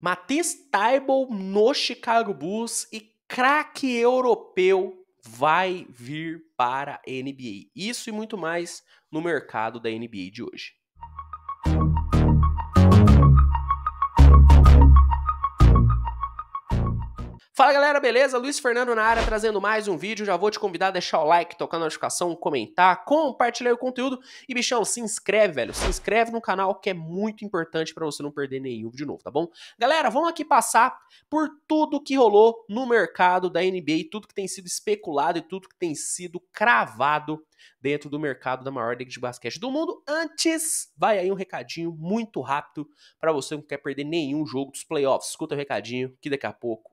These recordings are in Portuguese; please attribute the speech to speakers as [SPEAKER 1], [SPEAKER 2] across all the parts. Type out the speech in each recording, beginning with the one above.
[SPEAKER 1] Matisse Taibol no Chicago Bulls e craque europeu vai vir para a NBA. Isso e muito mais no mercado da NBA de hoje. Fala galera, beleza? Luiz Fernando na área trazendo mais um vídeo. Já vou te convidar a deixar o like, tocar a notificação, comentar, compartilhar o conteúdo e bichão, se inscreve, velho. Se inscreve no canal que é muito importante para você não perder nenhum vídeo novo, tá bom? Galera, vamos aqui passar por tudo que rolou no mercado da NBA, tudo que tem sido especulado e tudo que tem sido cravado dentro do mercado da maior liga de basquete do mundo. Antes, vai aí um recadinho muito rápido para você que não quer perder nenhum jogo dos playoffs. Escuta o recadinho que daqui a pouco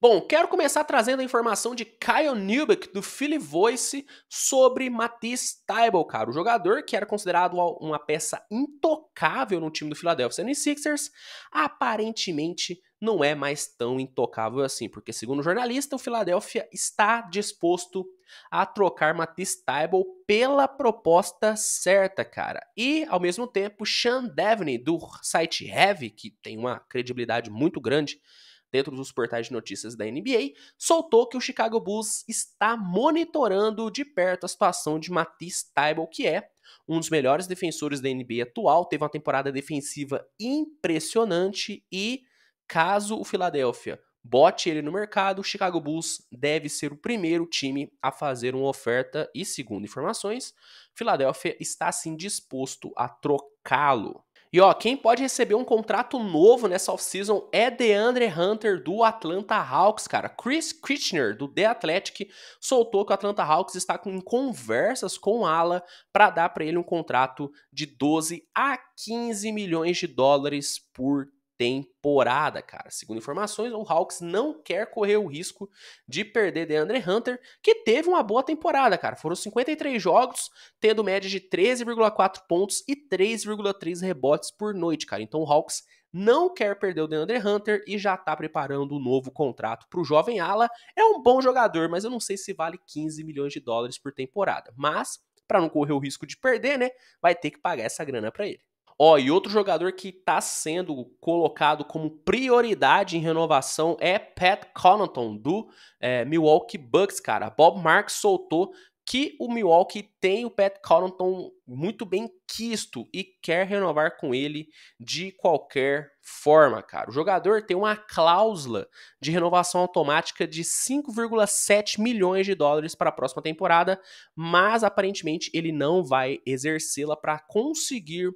[SPEAKER 1] Bom, quero começar trazendo a informação de Kyle Newbeck, do Philly Voice, sobre Matisse Tybal, cara. O jogador que era considerado uma peça intocável no time do Philadelphia 76ers, aparentemente não é mais tão intocável assim, porque segundo o jornalista, o Philadelphia está disposto a trocar Matisse Tybal pela proposta certa, cara. E, ao mesmo tempo, Sean Devney, do site Heavy, que tem uma credibilidade muito grande, dentro dos portais de notícias da NBA, soltou que o Chicago Bulls está monitorando de perto a situação de Matisse Tybal, que é um dos melhores defensores da NBA atual, teve uma temporada defensiva impressionante e caso o Philadelphia bote ele no mercado, o Chicago Bulls deve ser o primeiro time a fazer uma oferta e, segundo informações, Philadelphia está sim disposto a trocá-lo. E ó, quem pode receber um contrato novo nessa offseason é DeAndre Hunter do Atlanta Hawks, cara. Chris Kitchener do The Athletic soltou que o Atlanta Hawks está em conversas com Ala para dar para ele um contrato de 12 a 15 milhões de dólares por temporada, cara. Segundo informações, o Hawks não quer correr o risco de perder DeAndre Hunter, que teve uma boa temporada, cara. Foram 53 jogos, tendo média de 13,4 pontos e 3,3 rebotes por noite, cara. Então o Hawks não quer perder o DeAndre Hunter e já tá preparando um novo contrato para o jovem ala. É um bom jogador, mas eu não sei se vale 15 milhões de dólares por temporada. Mas para não correr o risco de perder, né, vai ter que pagar essa grana para ele. Ó, e outro jogador que está sendo colocado como prioridade em renovação é Pat Connaughton, do é, Milwaukee Bucks, cara. Bob Marks soltou que o Milwaukee tem o Pat Connaughton muito bem quisto e quer renovar com ele de qualquer forma, cara. O jogador tem uma cláusula de renovação automática de 5,7 milhões de dólares para a próxima temporada, mas aparentemente ele não vai exercê-la para conseguir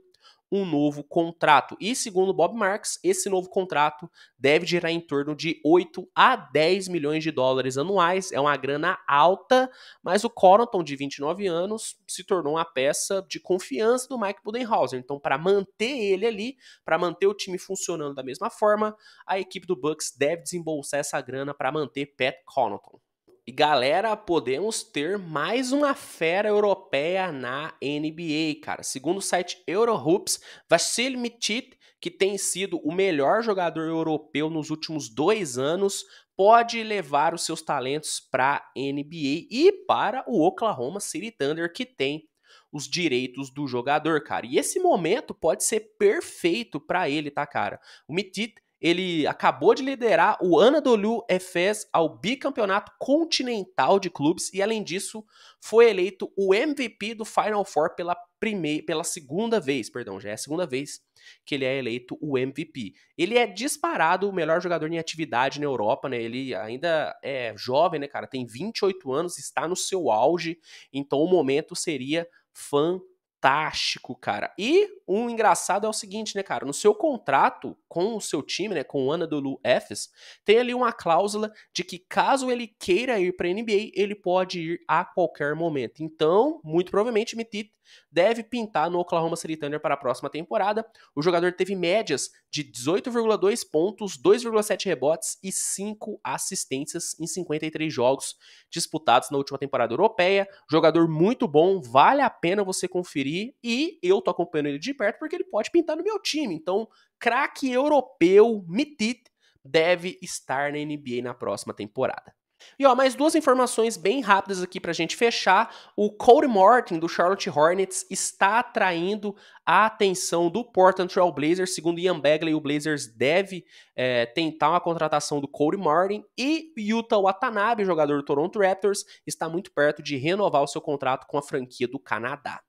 [SPEAKER 1] um novo contrato. E segundo Bob Marks, esse novo contrato deve gerar em torno de 8 a 10 milhões de dólares anuais. É uma grana alta, mas o Coronton, de 29 anos, se tornou uma peça de confiança do Mike Budenhauser. Então, para manter ele ali, para manter o time funcionando da mesma forma, a equipe do Bucks deve desembolsar essa grana para manter Pat Connaughton. E galera, podemos ter mais uma fera europeia na NBA, cara. Segundo o site Eurohoops, Vassili Mitit, que tem sido o melhor jogador europeu nos últimos dois anos, pode levar os seus talentos para a NBA e para o Oklahoma City Thunder, que tem os direitos do jogador, cara. E esse momento pode ser perfeito para ele, tá, cara? O Mitit ele acabou de liderar o Anadolu Efes ao bicampeonato continental de clubes e, além disso, foi eleito o MVP do Final Four pela primeira, pela segunda vez, perdão, já é a segunda vez que ele é eleito o MVP. Ele é disparado o melhor jogador em atividade na Europa, né? Ele ainda é jovem, né, cara? Tem 28 anos, está no seu auge, então o momento seria fantástico fantástico, cara. E um engraçado é o seguinte, né, cara? No seu contrato com o seu time, né, com o Ana do Lu Efes, tem ali uma cláusula de que caso ele queira ir para a NBA, ele pode ir a qualquer momento. Então, muito provavelmente, Mitit deve pintar no Oklahoma City Thunder para a próxima temporada. O jogador teve médias de 18,2 pontos, 2,7 rebotes e 5 assistências em 53 jogos disputados na última temporada europeia. Jogador muito bom, vale a pena você conferir e eu tô acompanhando ele de perto porque ele pode pintar no meu time. Então, craque europeu, Mitit, deve estar na NBA na próxima temporada. E ó, mais duas informações bem rápidas aqui pra gente fechar. O Cody Martin do Charlotte Hornets está atraindo a atenção do Portland Trail Blazers. Segundo Ian Bagley, o Blazers deve é, tentar uma contratação do Cody Martin. E Yuta Watanabe, jogador do Toronto Raptors, está muito perto de renovar o seu contrato com a franquia do Canadá.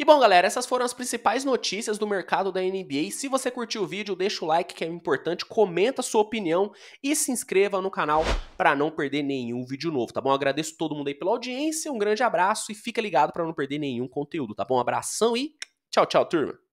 [SPEAKER 1] E bom, galera, essas foram as principais notícias do mercado da NBA. Se você curtiu o vídeo, deixa o like que é importante, comenta a sua opinião e se inscreva no canal para não perder nenhum vídeo novo, tá bom? agradeço todo mundo aí pela audiência, um grande abraço e fica ligado para não perder nenhum conteúdo, tá bom? abração e tchau, tchau, turma.